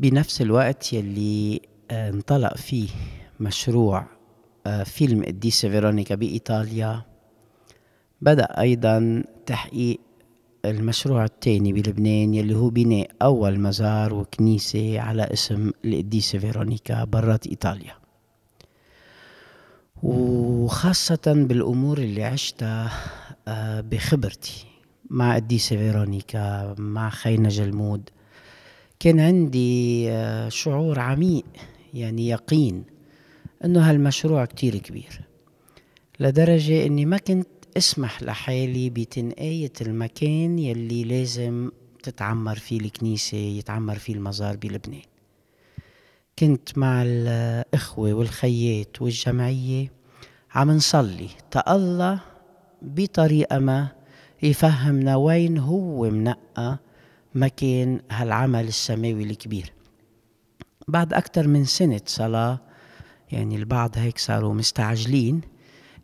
بنفس الوقت يلي آه، انطلق فيه مشروع آه، فيلم قديسة فيرونيكا بإيطاليا بدأ أيضا تحقيق المشروع الثاني بلبنان يلي هو بناء أول مزار وكنيسة على اسم القديسة فيرونيكا برات إيطاليا وخاصة بالأمور اللي عشتها آه، بخبرتي مع قديسة فيرونيكا مع خينا جلمود كان عندي آه، شعور عميق يعني يقين انه هالمشروع كتير كبير لدرجة اني ما كنت اسمح لحالي بتنقاية المكان يلي لازم تتعمر فيه الكنيسة يتعمر فيه المزار بلبنان كنت مع الإخوة والخيات والجمعية عم نصلي تالله بطريقة ما يفهمنا وين هو منقى ما كان هالعمل السماوي الكبير بعد أكثر من سنة صلاة يعني البعض هيك صاروا مستعجلين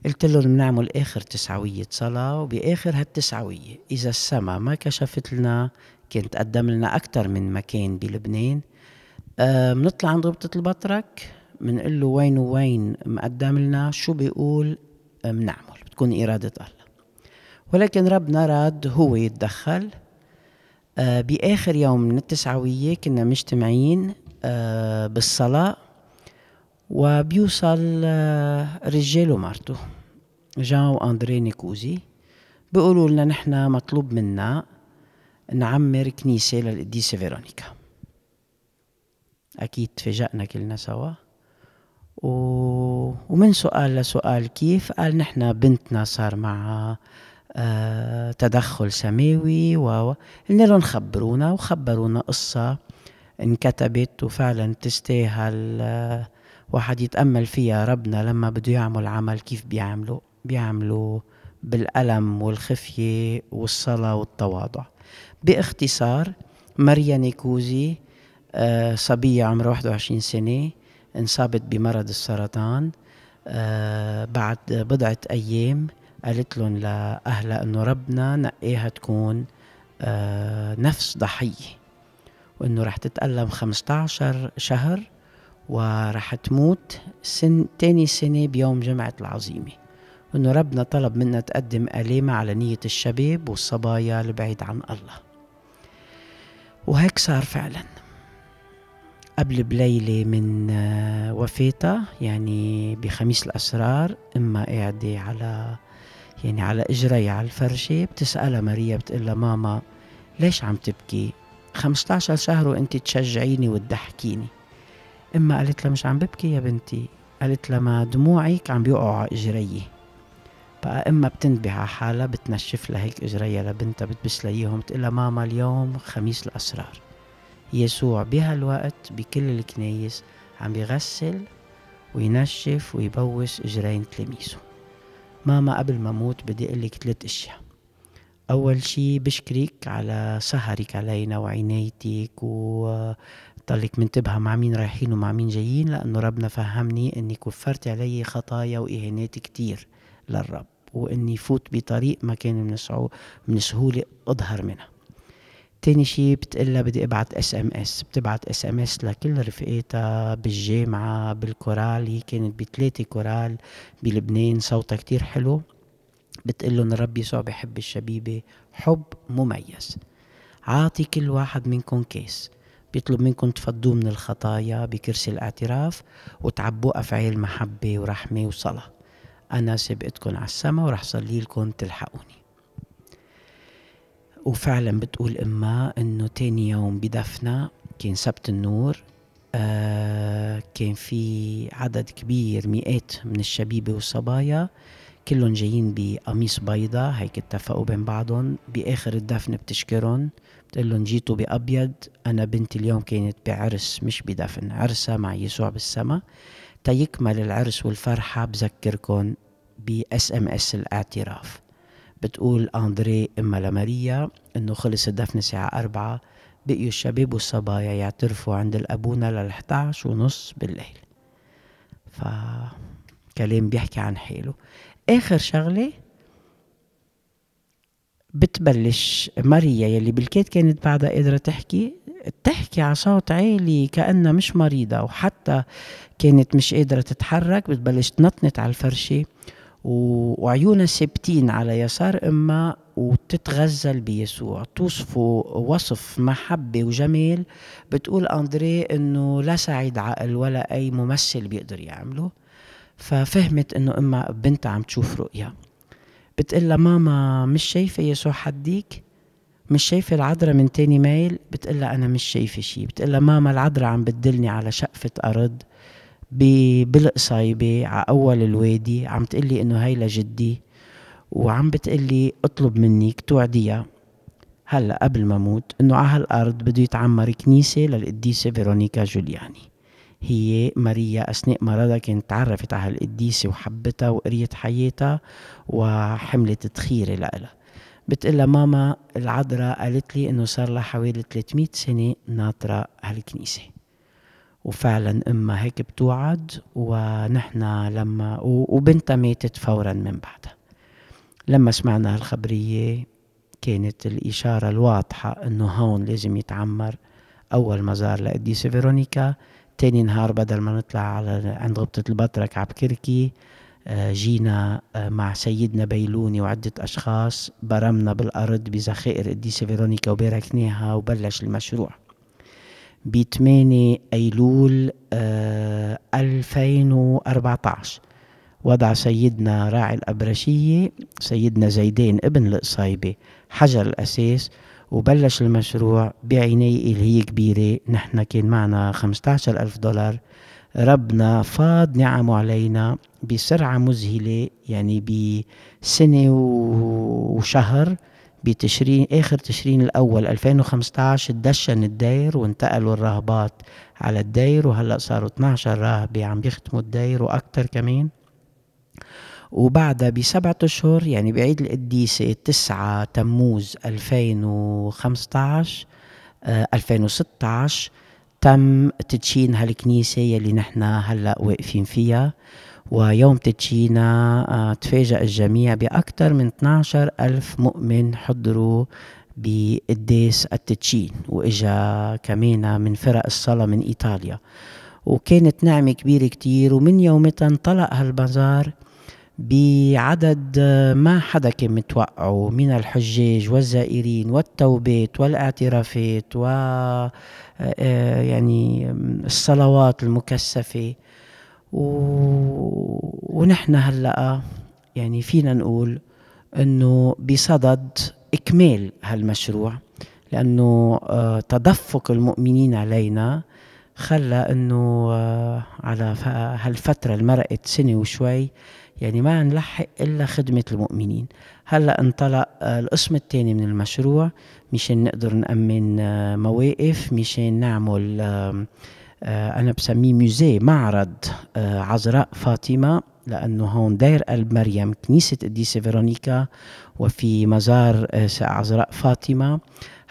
قلت لهم بنعمل آخر تسعوية صلاة وبآخر هالتسعوية إذا السماء ما كشفت لنا كانت تقدم لنا أكثر من مكان بلبنان بنطلع آه، عند ربطة البطرك بنقول له وين وين مقدم لنا شو بيقول بنعمل آه، بتكون إرادة الله ولكن ربنا راد هو يتدخل آه، بآخر يوم من التسعوية كنا مجتمعين آه، بالصلاة وبيوصل آه، رجال ومرته جان وأندري نيكوزي بيقولوا لنا نحن مطلوب منا نعمر كنيسة للقديسة فيرونيكا أكيد تفاجأنا كلنا سوا و... ومن سؤال لسؤال كيف قال نحن بنتنا صار معها آه تدخل سماوي و قلنا لهم خبرونا وخبرونا قصة انكتبت وفعلا تستاهل آه، واحد يتأمل فيها ربنا لما بده يعمل عمل كيف بيعمله بيعمله بالألم والخفية والصلاة والتواضع باختصار ماريا نيكوزي آه، صبية عمرها 21 سنة انصابت بمرض السرطان آه، بعد بضعة أيام قالت لهم لأهلها أنه ربنا نقيها تكون آه، نفس ضحية وأنه رح تتألم 15 شهر ورح تموت سن تاني سنة بيوم جمعة العظيمة وأنه ربنا طلب منا تقدم ألامة على نية الشباب والصبايا البعيد عن الله وهيك صار فعلا قبل بليلة من آه، وفاتها يعني بخميس الأسرار إما قاعدة على يعني على إجري على الفرشة بتسألها ماريا بتقول ماما ليش عم تبكي 15 شهر وانت تشجعيني وتضحكيني اما قالت لها مش عم ببكي يا بنتي قالت لها ما دموعك عم بيقعوا على اجريي بقى اما بتنبه على حالها بتنشف لها هيك اجريها لبنتها بتبس ليهم بتقول لها ماما اليوم خميس الاسرار يسوع بهالوقت بكل الكنايس عم بيغسل وينشف ويبوس اجرين تلاميذه ماما قبل ما أموت بدي أقول لك ثلاث أشياء أول شي بشكرك على سهرك علينا وعنايتك وضلك منتبهة مع مين رايحين ومع مين جايين لأنه ربنا فهمني أنك وفرتي علي خطايا وإهانات كتير للرب واني فوت بطريق ما كان من, من سهوله اظهر منها تاني شي بتقلها بدي ابعت اس ام اس بتبعت اس ام اس لكل رفقاتها بالجامعة بالكورال هي كانت بتلاتة كورال بلبنان صوتها كتير حلو بتقلن ربي يسوع بحب الشبيبة حب مميز عاطي كل واحد منكم كيس بيطلب منكم تفضوه من الخطايا بكرسي الاعتراف وتعبوا أفعال محبة ورحمة وصلاة أنا سبقتكم على السما ورح صلي لكم تلحقوني وفعلا بتقول امها انه تاني يوم بدفنا كان سبت النور آه كان في عدد كبير مئات من الشبيبه والصبايا كلهم جايين بقميص بيضة هيك اتفقوا بين بعضهم بآخر الدفن بتشكرهم بتقول لهم جيتوا بأبيض أنا بنتي اليوم كانت بعرس مش بدفن عرسها مع يسوع بالسما تيكمل العرس والفرحة بذكركم بأس ام اس الاعتراف بتقول أندري إما لماريا إنه خلص الدفن الساعة أربعة بقيوا الشباب والصبايا يعترفوا عند الأبونا لل 11 ونص بالليل ف كلام بيحكي عن حاله آخر شغلة بتبلش ماريا يلي بالكاد كانت بعدها قادرة تحكي تحكي على صوت عالي كأنها مش مريضة وحتى كانت مش قادرة تتحرك بتبلش تنطنط على الفرشة وعيونها ثابتين على يسار امها وتتغزل بيسوع توصفه وصف محبة وجمال بتقول أندري أنه لا سعيد عقل ولا أي ممثل بيقدر يعمله ففهمت أنه أما بنتها عم تشوف رؤيا بتقول لها ماما مش شايفة يسوع حديك مش شايفة العذراء من تاني ميل بتقول لها أنا مش شايفة شي بتقول لها ماما العذراء عم بتدلني على شقفة أرض بالقصايبة على أول الوادي عم تقلي إنه هي لجدي وعم بتقلي أطلب منك توعديها هلا قبل ما موت إنه على هالأرض بده يتعمر كنيسة للقديسة فيرونيكا جولياني هي ماريا أثناء مرضها كانت تعرفت على هالقديسة وحبتها وقريت حياتها وحملت تخيرة لإلها بتقلها ماما العذراء قالت لي إنه صار لها حوالي 300 سنة ناطرة هالكنيسة وفعلا امها هيك بتوعد ونحن لما وبنتها ماتت فورا من بعدها لما سمعنا هالخبريه كانت الاشاره الواضحه انه هون لازم يتعمر اول مزار لقديسه فيرونيكا تاني نهار بدل ما نطلع على عند غبطة البطرك عبكركي آه، جينا آه، مع سيدنا بيلوني وعدة أشخاص برمنا بالأرض بذخائر قديسة فيرونيكا وباركناها وبلش المشروع ب 8 أيلول 2014 آه، وضع سيدنا راعي الأبرشية سيدنا زيدين ابن القصايبة حجر الأساس وبلش المشروع بعناية اللي هي كبيرة نحن كان معنا 15000 ألف دولار ربنا فاض نعمه علينا بسرعة مذهلة يعني بسنة وشهر بتشرين آخر تشرين الأول 2015 تدشن الداير وانتقلوا الرهبات على الداير وهلأ صاروا 12 راهبة عم بيختموا الداير واكثر كمان وبعدها بسبعة أشهر يعني بعيد القديسة 9 تموز 2015 2016 آه، تم تدشين هالكنيسة يلي نحن هلأ واقفين فيها ويوم تتشينا آه، تفاجأ الجميع بأكثر من 12 ألف مؤمن حضروا بقداس التتشين وإجا كمان من فرق الصلاة من إيطاليا وكانت نعمة كبيرة كتير ومن يومتها انطلق هالبازار بعدد ما حدا كان متوقعه من الحجاج والزائرين والتوبات والاعترافات و آه، آه، يعني الصلوات المكثفه و... ونحن هلأ يعني فينا نقول أنه بصدد إكمال هالمشروع لأنه آه، تدفق المؤمنين علينا خلى أنه آه، على هالفترة اللي مرقت سنة وشوي يعني ما نلحق إلا خدمة المؤمنين هلأ انطلق آه، القسم الثاني من المشروع مشان نقدر نأمن مواقف مشان نعمل آه، انا بسميه ميوزي معرض آه، عذراء فاطمه لانه هون داير قلب مريم كنيسه قديسه فيرونيكا وفي مزار آه، عذراء فاطمه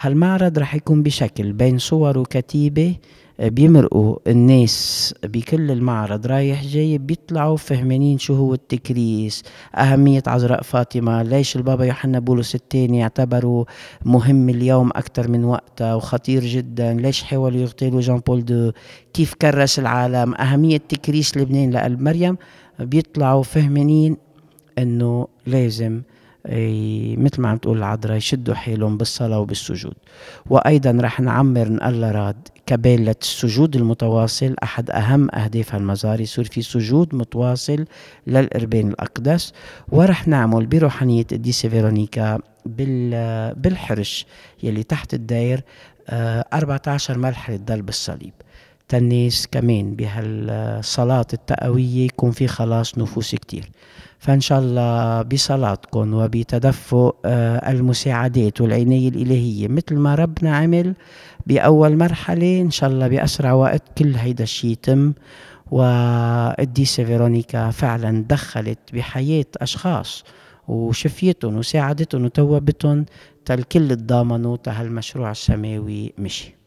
هالمعرض رح يكون بشكل بين صور وكتيبه بيمرقوا الناس بكل المعرض رايح جاي بيطلعوا فهمانين شو هو التكريس أهمية عذراء فاطمة ليش البابا يوحنا بولس الثاني اعتبره مهم اليوم أكثر من وقته وخطير جدا ليش حاولوا يغتالوا جان بول دو كيف كرس العالم أهمية تكريس لبنان لقلب مريم بيطلعوا فهمانين أنه لازم مثل ما عم تقول العذراء يشدوا حيلهم بالصلاة وبالسجود وأيضا رح نعمر راد كبالة السجود المتواصل أحد أهم أهداف المزار يصير في سجود متواصل للإربان الأقدس ورح نعمل بروحانية قديسة فيرونيكا بالحرش يلي تحت الداير 14 آه، مرحلة ضرب الصليب الناس كمان بهالصلاة التقوية يكون في خلاص نفوس كتير فإن شاء الله بصلاتكم وبتدفق آه، المساعدات والعناية الإلهية مثل ما ربنا عمل بأول مرحلة إن شاء الله بأسرع وقت كل هيدا الشيء يتم والقديسة فيرونيكا فعلا دخلت بحياة أشخاص وشفيتهم وساعدتهم وتوبتهم تالكل تضامنوا تهالمشروع السماوي مشي